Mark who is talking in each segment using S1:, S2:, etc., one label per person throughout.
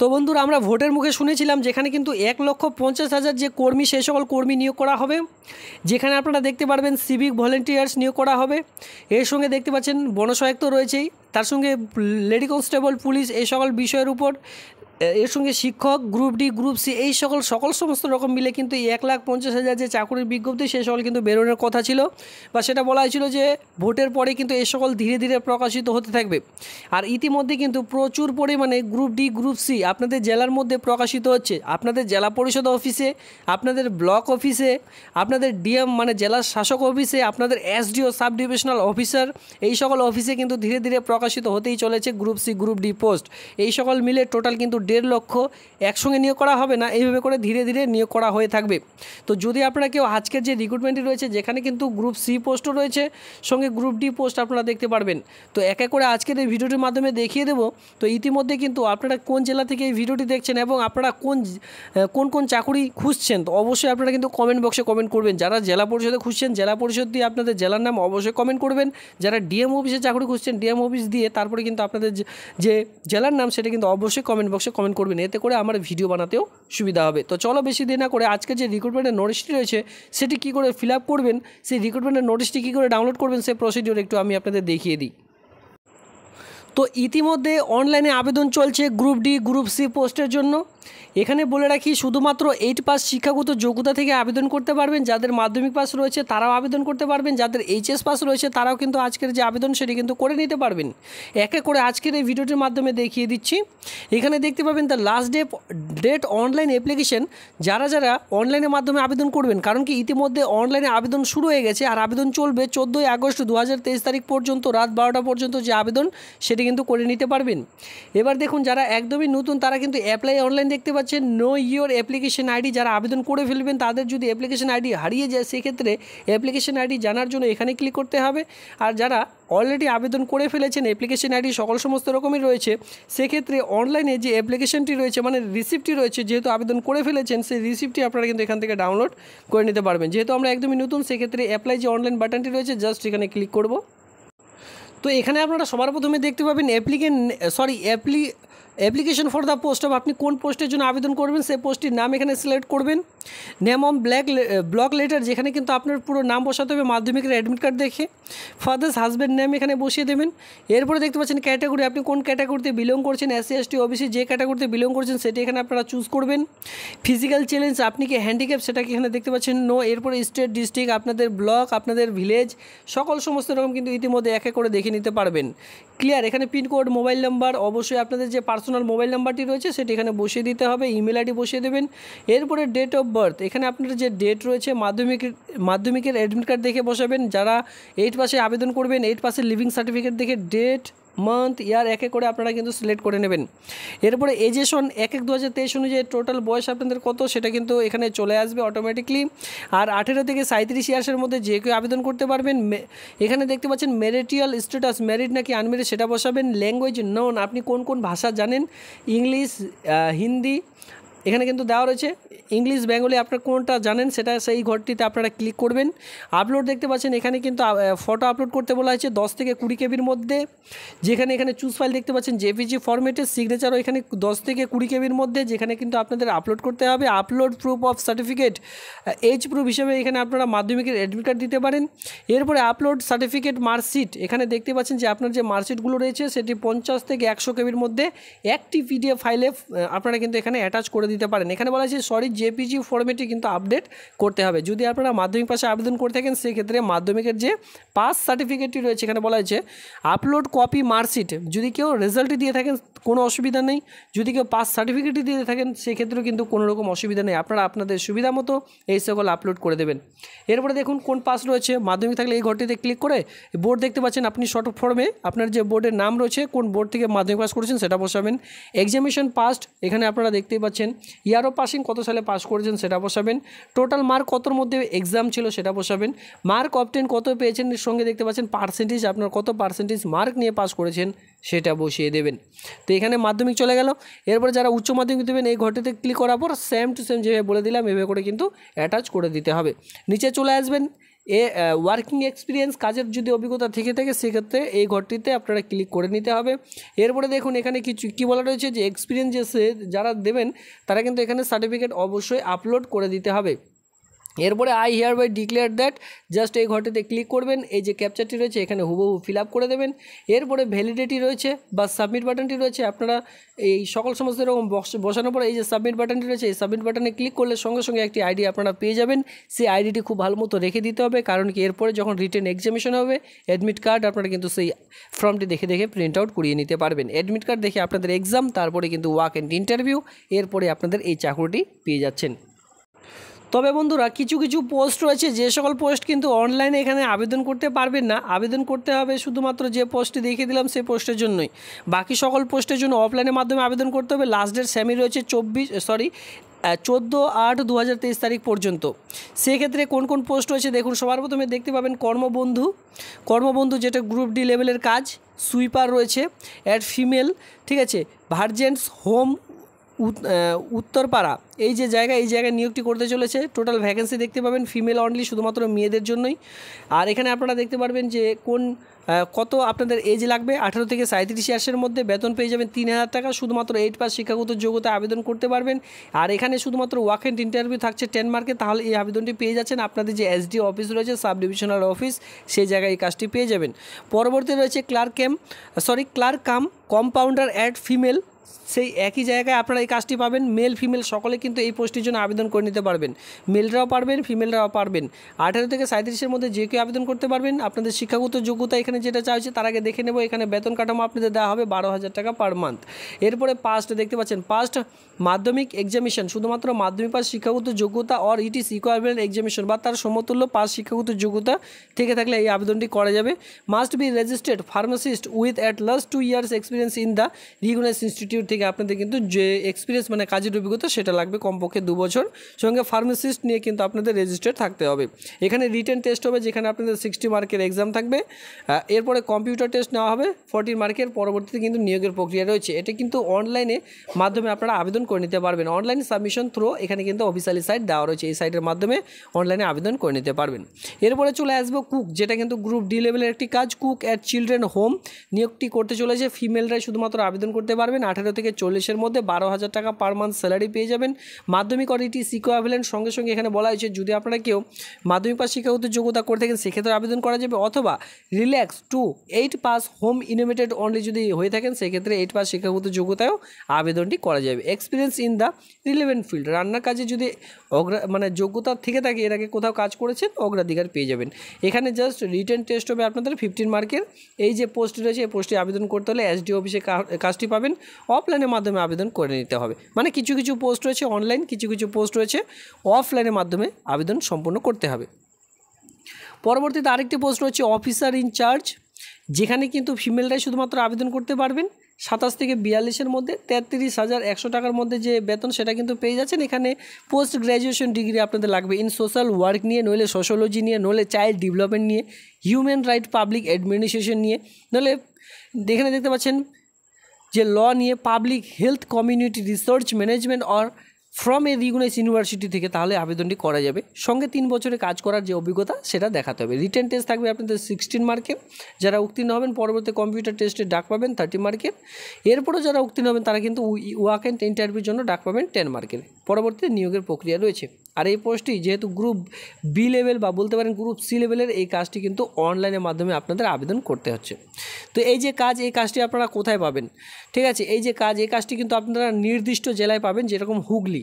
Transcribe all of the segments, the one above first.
S1: তো বন্ধুরা আমরা ভোটের মুখে শুনেছিলাম যেখানে কিন্তু এক লক্ষ পঞ্চাশ হাজার যে কর্মী সেই সকল কর্মী নিয়োগ করা হবে যেখানে আপনারা দেখতে পারবেন সিভিক ভলেন্টিয়ার্স নিয়োগ করা হবে এর সঙ্গে দেখতে পাচ্ছেন বনসহায়ক তো রয়েছেই তার সঙ্গে লেডি কনস্টেবল পুলিশ এই সকল বিষয়ের উপর এর সঙ্গে শিক্ষক গ্রুপ ডি গ্রুপ সি এই সকল সকল সমস্ত রকম মিলে কিন্তু এক লাখ পঞ্চাশ হাজার যে চাকরির বিজ্ঞপ্তি সে সকল কিন্তু বেরোনোর কথা ছিল বা সেটা বলা হয়েছিল যে ভোটের পরে কিন্তু এ সকল ধীরে ধীরে প্রকাশিত হতে থাকবে আর ইতিমধ্যে কিন্তু প্রচুর পরিমাণে গ্রুপ ডি গ্রুপ সি আপনাদের জেলার মধ্যে প্রকাশিত হচ্ছে আপনাদের জেলা পরিষদ অফিসে আপনাদের ব্লক অফিসে আপনাদের ডিএম মানে জেলার শাসক অফিসে আপনাদের এসডিও সাব ডিভিশনাল অফিসার এই সকল অফিসে কিন্তু ধীরে ধীরে প্রকাশিত হতেই চলেছে group C group D post এই সকল মিলে টোটাল কিন্তু দেড় লক্ষ একসঙ্গে নিয়োগ করা হবে না এইভাবে করে ধীরে ধীরে নিয়োগ করা হয়ে থাকবে তো যদি আপনারা কেউ আজকের যে রিক্রুটমেন্টটি রয়েছে যেখানে কিন্তু গ্রুপ সি পোস্টও রয়েছে সঙ্গে গ্রুপ ডি পোস্ট আপনারা দেখতে পারবেন তো একে করে আজকের এই ভিডিওটির মাধ্যমে দেখিয়ে দেবো তো ইতিমধ্যে কিন্তু আপনারা কোন জেলা থেকে এই ভিডিওটি দেখছেন এবং আপনারা কোন কোন কোন চাকুরি খুঁজছেন তো অবশ্যই আপনারা কিন্তু কমেন্ট বক্সে কমেন্ট করবেন যারা জেলা পরিষদে খুঁজছেন জেলা পরিষদ দিয়ে আপনাদের জেলার নাম অবশ্যই কমেন্ট করবেন যারা ডিএম অফিসে চাকরি খুঁজছেন ডিএম অফিস দিয়ে তারপরে কিন্তু আপনাদের যে জেলার নাম সেটা কিন্তু অবশ্যই কমেন্ট বক্সে কমেন্ট করবেন এতে করে আমার ভিডিও বানাতেও সুবিধা হবে তো চলো বেশি দেরি না করে আজকে যে রিক্রুটমেন্টের নোটিশটি রয়েছে সেটি কী করে ফিল করবেন সেই রিক্রুটমেন্টের নোটিশটি কী করে ডাউনলোড করবেন সেই প্রসিডিওর একটু আমি আপনাদের দেখিয়ে দিই তো ইতিমধ্যে অনলাইনে আবেদন চলছে গ্রুপ ডি গ্রুপ সি পোস্টের জন্য এখানে বলে রাখি শুধুমাত্র এইট পাস শিক্ষাগত যোগ্যতা থেকে আবেদন করতে পারবেন যাদের মাধ্যমিক পাস রয়েছে তারাও আবেদন করতে পারবেন যাদের এইচএস পাস রয়েছে তারাও কিন্তু আজকের যে আবেদন সেটি কিন্তু করে নিতে পারবেন এক করে আজকের এই ভিডিওটির মাধ্যমে দেখিয়ে দিচ্ছি এখানে দেখতে পাবেন the last day date online application যারা যারা অনলাইনের মাধ্যমে আবেদন করবেন কারণ কি ইতিমধ্যে অনলাইনে আবেদন শুরু হয়ে গেছে আর আবেদন চলবে চোদ্দোই আগস্ট দু তারিখ পর্যন্ত রাত বারোটা পর্যন্ত যে আবেদন সেটি কিন্তু করে নিতে পারবেন এবার দেখুন যারা একদমই নতুন তারা কিন্তু অ্যাপ্লাই অনলাইন দেখতে পাচ্ছেন নো ইয়োর অ্যাপ্লিকেশন আইডি যারা আবেদন করে ফেলবেন তাদের যদি অ্যাপ্লিকেশন আইডি হারিয়ে যায় সেক্ষেত্রে অ্যাপ্লিকেশন আইডি জানার জন্য এখানে ক্লিক করতে হবে আর যারা অলরেডি আবেদন করে ফেলেছেন অ্যাপ্লিকেশন আইডি সকল সমস্ত রকমই রয়েছে সেক্ষেত্রে অনলাইনে যে অ্যাপ্লিকেশনটি রয়েছে মানে রিসিপ্টটি রয়েছে যেহেতু আবেদন করে ফেলেছেন সেই রিসিপ্টটি আপনারা কিন্তু এখান থেকে ডাউনলোড করে নিতে পারবেন যেহেতু আমরা একদমই নতুন সেক্ষেত্রে অ্যাপ্লাই যে অনলাইন বাটনটি রয়েছে জাস্ট এখানে ক্লিক করব তো এখানে আপনারা সবার প্রথমে দেখতে পাবেন অ্যাপ্লিকেন সরি অ্যাপ্লি application for the post of আপনি কোন পোস্টের জন্য আবেদন করবেন সেই পোস্টটির নাম এখানে সিলেক্ট করবেন name on black block letter যেখানে কিন্তু আপনার পুরো নাম বসাতে হবে মাধ্যমিকের অ্যাডমিট কার্ড দেখে ফাদার্স হাজব্যান্ড নেম এখানে বসিয়ে দেবেন এরপরে দেখতে পাচ্ছেন ক্যাটাগরি আপনি কোন ক্যাটাগরিতে বিলং করছেন এসসি এসটি ওবিসি যে ক্যাটাগরিতে বিলং করছেন সেটি এখানে আপনারা চুজ করবেন ফিজিক্যাল চ্যালেঞ্জ আপনি কি হ্যান্ডিক্যাপ সেটাকে এখানে দেখতে পাচ্ছেন নো এরপরে স্টেট ডিস্ট্রিক্ট আপনাদের ব্লক আপনাদের ভিলেজ সকল সমস্ত রকম কিন্তু ইতিমধ্যে এক এক করে দেখে নিতে পারবেন ক্লিয়ার এখানে পিনকোড মোবাইল নাম্বার অবশ্যই আপনাদের যে পার্স পার্সোনাল মোবাইল নাম্বারটি রয়েছে সেটি এখানে বসিয়ে দিতে হবে ইমেল আইডি বসিয়ে দেবেন এরপরে ডেট অফ বার্থ এখানে আপনার যে ডেট রয়েছে মাধ্যমিক মাধ্যমিকের অ্যাডমিট কার্ড দেখে বসাবেন যারা এইট পাশে আবেদন করবেন এইট পাশে লিভিং সার্টিফিকেট দেখে ডেট মান্থ ইয়ার এক এক করে আপনারা কিন্তু সিলেক্ট করে নেবেন এরপরে এজেশন এক এক দু হাজার তেইশ অনুযায়ী টোটাল বয়স আপনাদের কত সেটা কিন্তু এখানে চলে আসবে অটোমেটিকলি আর আঠেরো থেকে সাঁত্রিশ ইয়ার্সের মধ্যে যে কেউ আবেদন করতে পারবেন এখানে দেখতে পাচ্ছেন মেরিটিয়াল স্ট্যাটাস ম্যারিড নাকি আনমেরিড সেটা বসাবেন ল্যাঙ্গুয়েজ নন আপনি কোন কোন ভাষা জানেন ইংলিশ হিন্দি এখানে কিন্তু দেওয়া রয়েছে ইংলিশ বেঙ্গলি আপনার কোনটা জানেন সেটা সেই ঘরটিতে আপনারা ক্লিক করবেন আপলোড দেখতে পাচ্ছেন এখানে কিন্তু ফটো আপলোড করতে বলা হয়েছে দশ থেকে কুড়ি কেবির মধ্যে যেখানে এখানে চুজ ফাইল দেখতে পাচ্ছেন জেপিজি ফরম্যাটের সিগনেচারও এখানে দশ থেকে কুড়ি কেবির মধ্যে যেখানে কিন্তু আপনাদের আপলোড করতে হবে upload proof of certificate age proof হিসেবে এখানে আপনারা মাধ্যমিকের অ্যাডমিট কার্ড দিতে পারেন এরপরে আপলোড সার্টিফিকেট মার্কশিট এখানে দেখতে পাচ্ছেন যে আপনার যে মার্কশিটগুলো রয়েছে সেটি পঞ্চাশ থেকে একশো কেবির মধ্যে একটি পিডিএফ ফাইলে আপনারা কিন্তু এখানে অ্যাটাচ করে দিতে দিতে পারেন এখানে বলা হয়েছে সরি জেপিজি ফর্মেটে কিন্তু আপডেট করতে হবে যদি আপনারা মাধ্যমিক পাশে আবেদন করে থাকেন সেক্ষেত্রে মাধ্যমিকের যে পাস সার্টিফিকেটটি রয়েছে এখানে বলা হয়েছে আপলোড কপি মার্কশিট যদি কেউ রেজাল্ট দিয়ে থাকেন কোনো অসুবিধা নেই যদি কেউ পাস সার্টিফিকেটটি দিয়ে থাকেন সেক্ষেত্রেও কিন্তু কোনো রকম অসুবিধা নেই আপনারা আপনাদের সুবিধা মতো এই সকল আপলোড করে দেবেন এরপরে দেখুন কোন পাস রয়েছে মাধ্যমিক থাকলে এই ঘরটিতে ক্লিক করে বোর্ড দেখতে পাচ্ছেন আপনি শর্ট ফর্মে আপনার যে বোর্ডের নাম রয়েছে কোন বোর্ড থেকে মাধ্যমিক পাস করেছেন সেটা বসাবেন এক্সামিনেশন পাস্ট এখানে আপনারা দেখতেই পাচ্ছেন ইয়ারও পাসিং কত সালে পাস করেছেন সেটা বসাবেন টোটাল মার্ক কতর মধ্যে এক্সাম ছিল সেটা বসাবেন মার্ক অপটেন কত পেয়েছেন সঙ্গে দেখতে পাচ্ছেন পার্সেন্টেজ আপনার কত পার্সেন্টেজ মার্ক নিয়ে পাস করেছেন সেটা বসিয়ে দেবেন তো এখানে মাধ্যমিক চলে গেল এরপরে যারা উচ্চ মাধ্যমিক দেবেন এই ঘরটিতে ক্লিক করার পর সেম টু সেম যেভাবে বলে দিলাম এভাবে করে কিন্তু অ্যাটাচ করে দিতে হবে নিচে চলে আসবেন এ ওয়ার্কিং এক্সপিরিয়েন্স কাজের যদি অভিজ্ঞতা থেকে থাকে সেক্ষেত্রে এই ঘরটিতে আপনারা ক্লিক করে নিতে হবে এরপরে দেখুন এখানে কিছু কী বলা রয়েছে যে এক্সপিরিয়েন্স যারা দেবেন তারা কিন্তু এখানে সার্টিফিকেট অবশ্যই আপলোড করে দিতে হবে এরপরে I hereby declare that just এই ঘরটিতে ক্লিক করবেন এই যে ক্যাপচারটি রয়েছে এখানে হুবহু ফিল আপ করে দেবেন এরপরে ভ্যালিডিটি রয়েছে বা সাবমিট বাটনটি রয়েছে আপনারা এই সকল সমস্ত এরকম বসানোর পর এই যে সাবমিট বাটনটি রয়েছে এই সাবমিট বাটনে ক্লিক করলে সঙ্গে সঙ্গে একটি আইডি আপনারা পেয়ে যাবেন সেই আইডিটি খুব ভালো মতো রেখে দিতে হবে কারণ কি এরপরে যখন রিটেন এক্সামিশন হবে অ্যাডমিট কার্ড আপনারা কিন্তু সেই ফর্মটি দেখে দেখে প্রিন্ট আউট করিয়ে নিতে পারবেন অ্যাডমিট কার্ড দেখে আপনাদের এক্সাম তারপরে কিন্তু ওয়াক অ্যান্ড ইন্টারভিউ এরপরে আপনাদের এই চাকরিটি পেয়ে যাচ্ছেন তবে বন্ধুরা কিছু কিছু পোস্ট রয়েছে যে সকল পোস্ট কিন্তু অনলাইনে এখানে আবেদন করতে পারবেন না আবেদন করতে হবে শুধুমাত্র যে পোস্টটি দেখিয়ে দিলাম সেই পোস্টের জন্যই বাকি সকল পোস্টের জন্য অফলাইনের মাধ্যমে আবেদন করতে হবে লাস্ট ডেট স্যামি রয়েছে চব্বিশ সরি চোদ্দো আট দু তারিখ পর্যন্ত সেক্ষেত্রে কোন কোন পোস্ট রয়েছে দেখুন সবার প্রথমে দেখতে পাবেন কর্মবন্ধু কর্মবন্ধু যেটা গ্রুপ ডি লেভেলের কাজ সুইপার রয়েছে অ্যাট ফিমেল ঠিক আছে ভার্জেন্টস হোম উত্তরপাড়া এই যে জায়গা এই জায়গায় নিয়োগটি করতে চলেছে টোটাল ভ্যাকেন্সি দেখতে পাবেন ফিমেল অনলি শুধুমাত্র মেয়েদের জন্যই আর এখানে আপনারা দেখতে পারবেন যে কোন কত আপনাদের এজ লাগবে আঠারো থেকে সাঁত্রিশ ইয়ার্সের মধ্যে বেতন পেয়ে যাবেন তিন হাজার টাকা শুধুমাত্র এইট পাস শিক্ষাগত যোগ্যতা আবেদন করতে পারবেন আর এখানে শুধুমাত্র ওয়াক অ্যান্ড ইন্টারভিউ থাকছে টেন মার্কে তাহলে এই আবেদনটি পেয়ে যাচ্ছেন আপনাদের যে এসডি অফিস রয়েছে সাব ডিভিশনাল অফিস সেই জায়গায় এই কাজটি পেয়ে যাবেন পরবর্তী রয়েছে clerk camp sorry clerk cum compounder and female সেই একই জায়গায় আপনারা এই কাজটি পাবেন মেল ফিমেল সকলে কিন্তু এই পোস্টের জন্য আবেদন করে নিতে পারবেন মেলরাও পারবেন ফিমেলরাও পারবেন আঠেরো থেকে সাঁত্রিশের মধ্যে যে কেউ আবেদন করতে পারবেন আপনাদের শিক্ষাগত যোগ্যতা এখানে যেটা চাইছে তার আগে দেখে নেব এখানে বেতন কাঠামো আপনাদের দেওয়া হবে বারো হাজার টাকা পার মান্থ এরপরে পাস্ট দেখতে পাচ্ছেন পাস্ট মাধ্যমিক এক্সামিশন শুধুমাত্র মাধ্যমিক পাস শিক্ষাগত যোগ্যতা অর ইট ইস ইকুয়ারমেন্ট এক্সামিশন বা তার সমতুল্য পাস শিক্ষাগত যোগ্যতা থেকে থাকলে এই আবেদনটি করা যাবে must be registered pharmacist with at last two years experience in the recognise institute institute থেকে আপনাদের কিন্তু যে এক্সপিরিয়েন্স মানে কাজের অভিজ্ঞতা সেটা লাগবে কমপক্ষে দু বছর সঙ্গে ফার্মাসিস্ট নিয়ে কিন্তু আপনাদের রেজিস্টার থাকতে হবে এখানে রিটার্ন টেস্ট হবে যেখানে আপনাদের সিক্সটি মার্কের এক্সাম থাকবে এরপরে কম্পিউটার টেস্ট নেওয়া হবে ফোরটি মার্কের পরবর্তীতে কিন্তু নিয়োগের প্রক্রিয়া রয়েছে এটা কিন্তু অনলাইনে মাধ্যমে আপনারা আবেদন করে নিতে পারবেন অনলাইন সাবমিশন থ্রো এখানে কিন্তু অফিসিয়ালি সাইট দেওয়া রয়েছে এই সাইটের মাধ্যমে অনলাইনে আবেদন করে নিতে পারবেন এরপরে চলে আসবো কুক যেটা কিন্তু গ্রুপ ডি লেভেলের একটি কাজ কুক অ্যাট চিলড্রেন হোম নিয়োগটি করতে চলেছে ফিমেলরাই শুধুমাত্র আবেদন করতে পারবেন আঠারো আঠেরো থেকে চল্লিশের মধ্যে বারো হাজার টাকা পার মান্থ স্যালারি পেয়ে যাবেন মাধ্যমিক অডিটি সিকোয়াভেলেন্ট e সঙ্গে সঙ্গে এখানে বলা হয়েছে যদি আপনারা কেউ মাধ্যমিক পাশ শিক্ষাগত যোগ্যতা করে থাকেন সেক্ষেত্রে আবেদন করা যাবে অথবা relax to eight pass home innovated only যদি হয়ে থাকেন সেক্ষেত্রে এইট পাস শিক্ষাগত যোগ্যতায়ও আবেদনটি করা যাবে experience in the relevant field রান্নার কাজে যদি অগ্রা মানে যোগ্যতা থেকে থাকে এর আগে কোথাও কাজ করেছেন অগ্রাধিকার পেয়ে যাবেন এখানে জাস্ট রিটার্ন টেস্ট হবে আপনাদের ফিফটিন মার্কের এই যে পোস্ট রয়েছে এই পোস্টে আবেদন করতে হলে এসডিও অফিসে কাজটি পাবেন অফলাইনের মাধ্যমে আবেদন করে নিতে হবে মানে কিছু কিছু পোস্ট রয়েছে অনলাইন কিছু কিছু পোস্ট রয়েছে অফলাইনের মাধ্যমে আবেদন সম্পন্ন করতে হবে পরবর্তীতে আরেকটি পোস্ট রয়েছে অফিসার ইনচার্জ যেখানে কিন্তু ফিমেলরাই শুধুমাত্র আবেদন করতে পারবেন সাতাশ থেকে বিয়াল্লিশের মধ্যে তেত্রিশ হাজার একশো টাকার মধ্যে যে বেতন সেটা কিন্তু পেয়ে যাচ্ছেন এখানে পোস্ট গ্র্যাজুয়েশন ডিগ্রি আপনাদের লাগবে ইন সোশ্যাল ওয়ার্ক নিয়ে নইলে সোশ্যোলজি নিয়ে নইলে চাইল্ড ডেভেলপমেন্ট নিয়ে হিউম্যান রাইট পাবলিক অ্যাডমিনিস্ট্রেশন নিয়ে নইলে এখানে দেখতে পাচ্ছেন যে ল নিয়ে public health community research management or from a recognise university থেকে তাহলে আবেদনটি করা যাবে সঙ্গে তিন বছরে কাজ করার যে অভিজ্ঞতা সেটা দেখাতে হবে রিটেন টেস্ট থাকবে আপনাদের সিক্সটিন মার্কের যারা উত্তীর্ণ হবেন পরবর্তী কম্পিউটার টেস্টে ডাক পাবেন থার্টি মার্কের এরপরও যারা উত্তীর্ণ হবেন তারা কিন্তু ওয়াক অ্যান্ড ইন্টারভিউর জন্য ডাক পাবেন টেন মার্কের পরবর্তীতে নিয়োগের প্রক্রিয়া রয়েছে আর এই পোস্টটি যেহেতু গ্রুপ বি লেভেল বা বলতে পারেন গ্রুপ সি লেভেলের এই কাজটি কিন্তু অনলাইনের মাধ্যমে আপনাদের আবেদন করতে হচ্ছে তো এই যে কাজ এই কাজটি আপনারা কোথায় পাবেন ঠিক আছে এই যে কাজ এই কাজটি কিন্তু আপনারা নির্দিষ্ট জেলায় পাবেন যেরকম হুগলি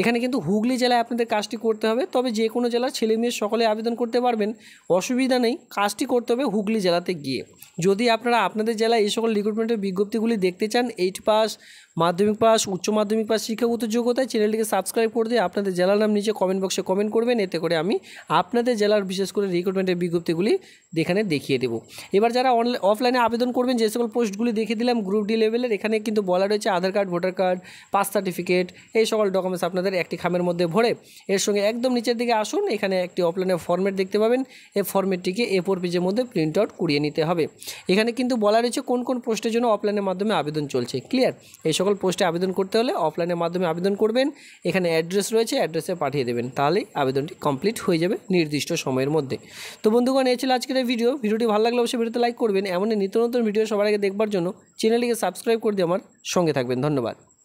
S1: এখানে কিন্তু হুগলি জেলায় আপনাদের কাজটি করতে হবে তবে যে কোনো জেলার ছেলে মেয়ে সকলে আবেদন করতে পারবেন অসুবিধা নেই কাজটি করতে হবে হুগলি জেলাতে গিয়ে যদি আপনারা আপনাদের জেলায় এই সকল রিক্রুটমেন্টের বিজ্ঞপ্তিগুলি দেখতে চান এইট পাস মাধ্যমিক পাস উচ্চ মাধ্যমিক পাস শিক্ষাগত যোগ্যতায় চ্যানেলটিকে সাবস্ক্রাইব করে দিয়ে আপনাদের জেলার নাম নিচে কমেন্ট বক্সে কমেন্ট করবেন এতে করে আমি আপনাদের জেলার বিশেষ করে রিক্রুটমেন্টের বিজ্ঞপ্তিগুলি এখানে দেখিয়ে দেবো এবার যারা অনলাইন অফলাইনে আবেদন করবেন যে সকল পোস্টগুলি দেখে দিলাম গ্রুপ ডি লেভেলের এখানে কিন্তু বলা রয়েছে Aadhaar card voter card pass certificate এই সকল ডকুমেন্টস আপনাদের একটি খামের মধ্যে ভরে এর সঙ্গে একদম নিচের দিকে আসুন এখানে একটি অফলাইনের ফর্মেট দেখতে পাবেন এই ফর্মেটটিকে এ ফোর পেজের মধ্যে প্রিন্ট আউট করিয়ে নিতে হবে এখানে কিন্তু বলা রয়েছে কোন কোন পোস্টের জন্য অফলাইনের মাধ্যমে আবেদন চলছে ক্লিয়ার এই সকল পোস্টে আবেদন করতে হলে অফলাইনের মাধ্যমে আবেদন করবেন এখানে অ্যাড্রেস রয়েছে অ্যাড্রেসে পাঠিয়ে দেবেন তাহলেই আবেদনটি কমপ্লিট হয়ে যাবে নির্দিষ্ট সময়ের মধ্যে তো বন্ধুগণ এই ছিল আজকের এই ভিডিও ভিডিওটি ভালো লাগলে অবশ্যই ভিডিওতে লাইক করবেন এমনই নিত্য নতুন ভিডিও সবার আগে দেখবার জন্য চ্যানেলটিকে সাবস্ক্রাইব করে দিয়ে আমার সঙ্গে থাকবেন ধন্যবাদ